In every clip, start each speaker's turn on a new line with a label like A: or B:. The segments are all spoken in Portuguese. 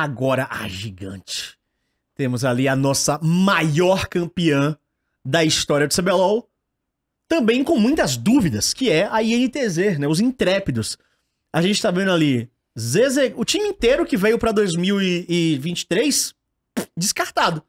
A: Agora a gigante. Temos ali a nossa maior campeã da história do CBLOL. Também com muitas dúvidas, que é a INTZ, né? Os intrépidos. A gente tá vendo ali Zeze, o time inteiro que veio para 2023 descartado.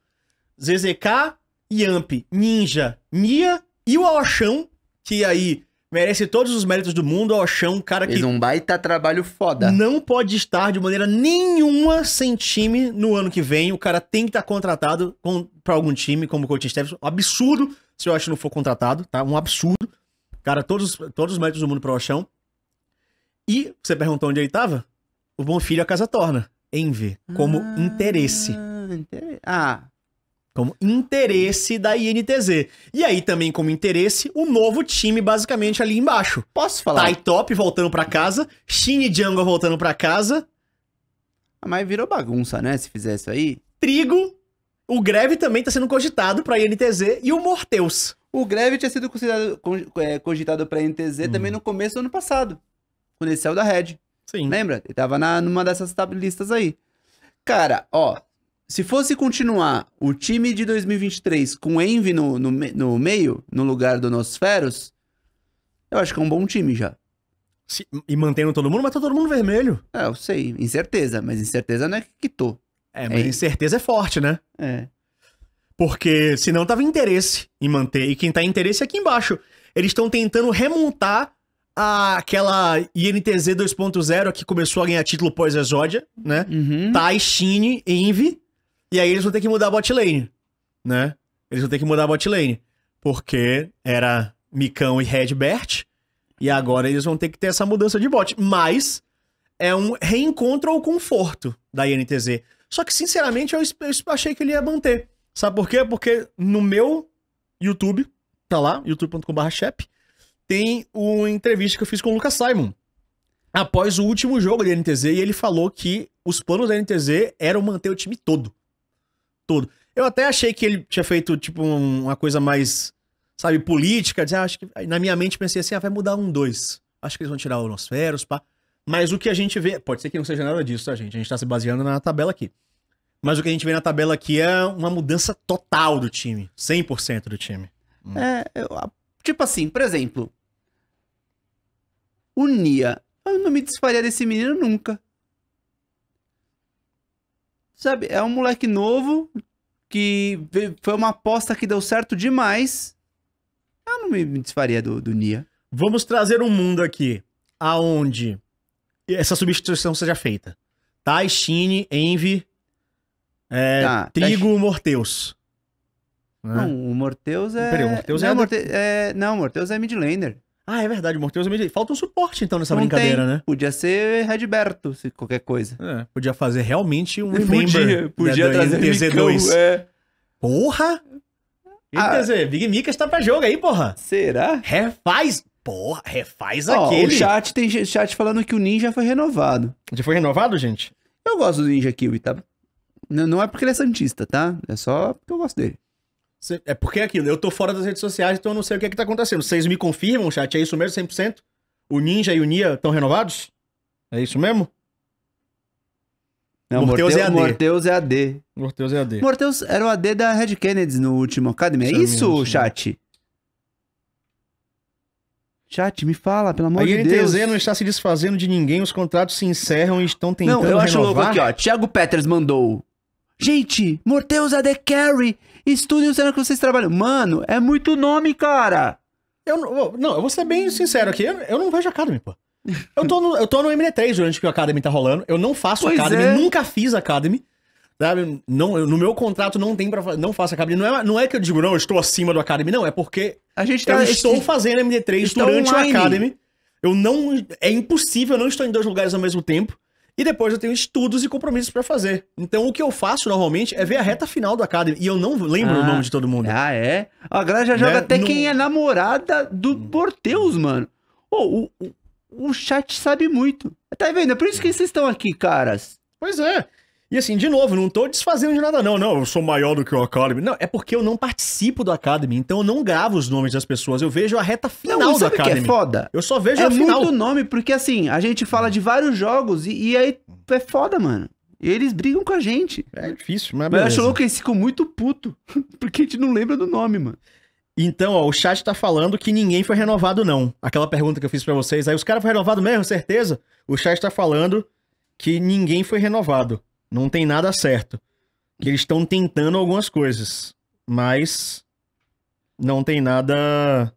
A: ZZK, Yamp, Ninja, Nia e o Aoshão, que aí Merece todos os méritos do mundo ao Chão, um cara Fez que. um baita trabalho foda. Não pode estar de maneira nenhuma sem time no ano que vem. O cara tem que estar contratado com, pra algum time, como o Coaching Steps. Um absurdo se o Oshão não for contratado, tá? Um absurdo. Cara, todos, todos os méritos do mundo pro Oshão. E você perguntou onde ele tava? O Bom Filho a Casa Torna. Envy. Como ah, interesse. Inter... Ah. Como interesse da INTZ. E aí também como interesse, o novo time basicamente ali embaixo. Posso falar? Tai Top voltando para casa, Shin Jungle voltando para casa. Ah,
B: mas virou bagunça, né, se fizesse isso aí?
A: Trigo, o Greve também tá sendo cogitado pra
B: INTZ e o Morteus. O Greve tinha sido é, cogitado pra INTZ hum. também no começo do ano passado, quando ele saiu da Red. Sim. Lembra? Ele tava na, numa dessas listas aí. Cara, ó, se fosse continuar o time de 2023 com Envy no, no, no meio, no lugar do Nosferos, eu acho que é um bom time
A: já. Se, e mantendo todo mundo, mas tá todo mundo vermelho. É, eu sei. Incerteza, mas incerteza não é que quitou. É, mas é. incerteza é forte, né? É. Porque senão tava interesse em manter. E quem tá interesse é aqui embaixo. Eles estão tentando remontar a, aquela INTZ 2.0 que começou a ganhar título pós-Exódia, né? Uhum. Tá, Shine, Envy. E aí eles vão ter que mudar a bot lane, né? Eles vão ter que mudar a bot lane. Porque era Micão e Redbert. E agora eles vão ter que ter essa mudança de bot. Mas é um reencontro ao conforto da INTZ. Só que, sinceramente, eu, eu achei que ele ia manter. Sabe por quê? Porque no meu YouTube, tá lá, youtube.com.br, tem uma entrevista que eu fiz com o Lucas Simon. Após o último jogo da NTZ, e ele falou que os planos da NTZ eram manter o time todo todo. Eu até achei que ele tinha feito, tipo, uma coisa mais, sabe, política. Dizer, ah, acho que... na minha mente pensei assim, ah, vai mudar um, dois. Acho que eles vão tirar o Nosferos, pá. Mas o que a gente vê, pode ser que não seja nada disso, tá, gente? A gente tá se baseando na tabela aqui. Mas o que a gente vê na tabela aqui é uma mudança total do time. 100% do time. Hum. É, eu, tipo assim, por exemplo.
B: O Nia. Eu não me desfaria desse menino nunca. Sabe, é um moleque novo que foi uma aposta que deu
A: certo demais. Eu não me desfaria do, do Nia. Vamos trazer um mundo aqui aonde essa substituição seja feita. Tai, Shine, Envy, é, tá, tá Trigo, tá... Morteus. Não,
B: o Morteus é... Peraí, o Morteus não, é... Morte... é... Não, o Morteus é mid laner. Ah, é verdade, o Morteus é
A: Falta um suporte, então, nessa não brincadeira, tem. né?
B: Podia ser Redberto, se qualquer coisa. É, podia fazer
A: realmente um Remember. Né, podia, podia né, trazer 2 é. Porra! MTZ, ah. Z, Big Mika tá pra jogo aí, porra. Será? Refaz, porra, refaz Ó, aquele. O chat
B: tem chat falando que o Ninja foi renovado. Já foi renovado, gente? Eu gosto do Ninja Kiwi, tá? Não é porque ele é santista, tá? É só porque eu gosto dele.
A: É porque é aquilo, eu tô fora das redes sociais, então eu não sei o que é que tá acontecendo. Vocês me confirmam, chat? É isso mesmo, 100%? O Ninja e o Nia estão renovados? É isso mesmo? Não, Morteus, é Morteus,
B: é AD. Morteus é AD. Morteus é AD. Morteus era o AD da Red Kennedy no último Academy. É isso, é chat?
A: Chat, me fala, pelo amor a de INTZ Deus. A não está se desfazendo de ninguém, os contratos se encerram e estão tentando Não, eu acho renovar. louco aqui,
B: ó. Thiago Peters mandou
A: Gente, Morteusa The é Carry, estúdio o cenário que vocês trabalham. Mano, é muito nome, cara. Eu não, não, eu vou ser bem sincero aqui. Eu, não vejo Academy, pô. Eu tô, no, eu tô no MD3 durante que o Academy tá rolando. Eu não faço pois Academy, é. nunca fiz Academy. Sabe? Não, eu, no meu contrato não tem pra não faço Academy. Não é, não é que eu digo, não, eu estou acima do Academy, não. É porque a gente tá, eu estou fazendo MD3 durante o Academy. Eu não. É impossível, eu não estou em dois lugares ao mesmo tempo. E depois eu tenho estudos e compromissos para fazer. Então o que eu faço normalmente é ver a reta final do Academy. E eu não lembro ah, o nome de todo mundo. Ah, é? A galera já joga né? até no... quem é namorada do Porteus, mano. Oh, o, o, o chat sabe muito. Tá vendo? É por isso que vocês estão aqui, caras. Pois é. E assim, de novo, não tô desfazendo de nada, não. Não, eu sou maior do que o Academy. Não, é porque eu não participo do Academy, então eu não gravo os nomes das pessoas. Eu vejo a reta final não, do Academy. Que é foda? Eu só vejo é a final. É muito nome, porque assim, a gente fala de vários jogos e, e aí é foda, mano. eles brigam com a gente. É difícil, mas. Mas eu acho louco que eles ficam muito puto. Porque a gente não lembra do nome, mano. Então, ó, o chat tá falando que ninguém foi renovado, não. Aquela pergunta que eu fiz para vocês. Aí os caras foram renovados mesmo, certeza? O chat tá falando que ninguém foi renovado. Não tem nada certo. Que eles estão tentando algumas coisas, mas não tem nada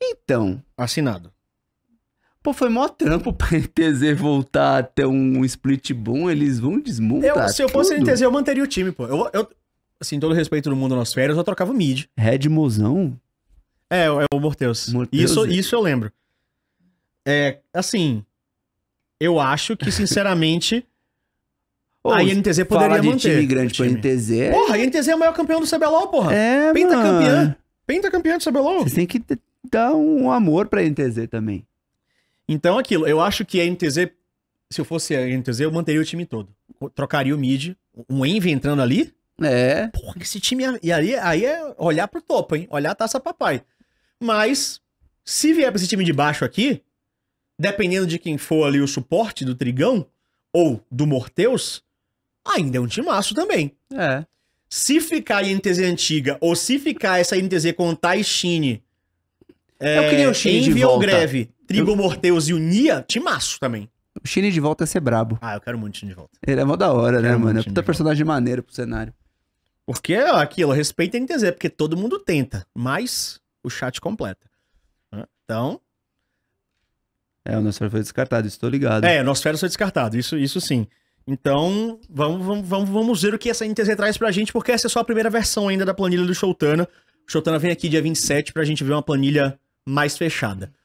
A: então, assinado.
B: Pô, foi mó trampo pra NTZ voltar até um split bom, eles vão desmontar eu, Se eu fosse NTZ, eu
A: manteria o time, pô. Eu, eu assim, todo respeito do mundo nas férias, eu trocava o mid.
B: Red Mozão?
A: É, é o Morteus. Morteus isso, é. isso eu lembro. É, assim, eu acho que, sinceramente, ou a INTZ poderia falar de manter. time grande
B: pra INTZ. Porra, a
A: INTZ é o maior campeão do CBLOL, porra.
B: É, Penta mano. campeã. Penta campeã do CBLOL. Você tem que dar um amor pra INTZ
A: também. Então, aquilo. Eu acho que a INTZ, se eu fosse a INTZ, eu manteria o time todo. Trocaria o mid. Um Envy entrando ali. É. Porra, esse time... E aí, aí é olhar pro topo, hein? Olhar a taça papai. Mas, se vier pra esse time de baixo aqui, dependendo de quem for ali o suporte do Trigão ou do Morteus ainda é um timaço também. É. Se ficar a INTZ antiga, ou se ficar essa INTZ com Tai Shine, é, eu queria o Shine de volta. Greve, Trigo eu... Morteus e Unia timaço também. O Shine de volta ia é ser brabo. Ah, eu quero muito Shine de volta. Ele é mó da hora, né, mano? É puta personagem volta. maneiro pro cenário. Porque ó, aquilo, respeita a NTZ, porque todo mundo tenta, mas o chat completa. Então. É, o Nosfera foi descartado, estou ligado. É, o Nosfera foi descartado, isso, isso sim. Então, vamos, vamos, vamos, ver o que essa NTZ traz pra gente, porque essa é só a primeira versão ainda da planilha do Shoutana. O Shoutana vem aqui dia 27 pra gente ver uma planilha mais fechada.